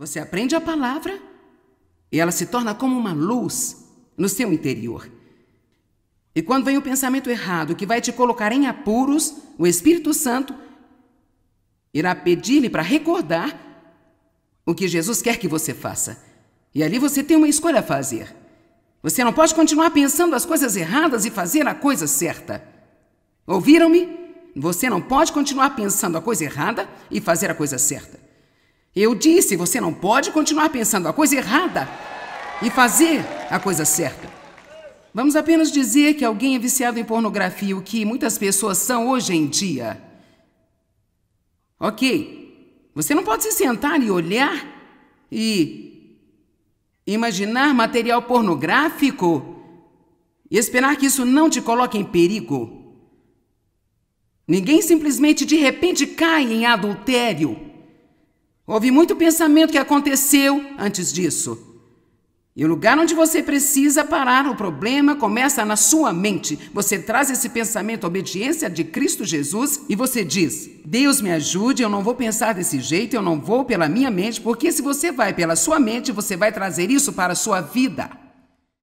Você aprende a palavra e ela se torna como uma luz no seu interior. E quando vem o pensamento errado que vai te colocar em apuros, o Espírito Santo irá pedir-lhe para recordar o que Jesus quer que você faça. E ali você tem uma escolha a fazer. Você não pode continuar pensando as coisas erradas e fazer a coisa certa. Ouviram-me? Você não pode continuar pensando a coisa errada e fazer a coisa certa. Eu disse, você não pode continuar pensando a coisa errada e fazer a coisa certa. Vamos apenas dizer que alguém é viciado em pornografia, o que muitas pessoas são hoje em dia. Ok, você não pode se sentar e olhar e imaginar material pornográfico e esperar que isso não te coloque em perigo. Ninguém simplesmente de repente cai em adultério. Houve muito pensamento que aconteceu antes disso. E o lugar onde você precisa parar o problema começa na sua mente. Você traz esse pensamento à obediência de Cristo Jesus e você diz: Deus me ajude, eu não vou pensar desse jeito, eu não vou pela minha mente, porque se você vai pela sua mente, você vai trazer isso para a sua vida.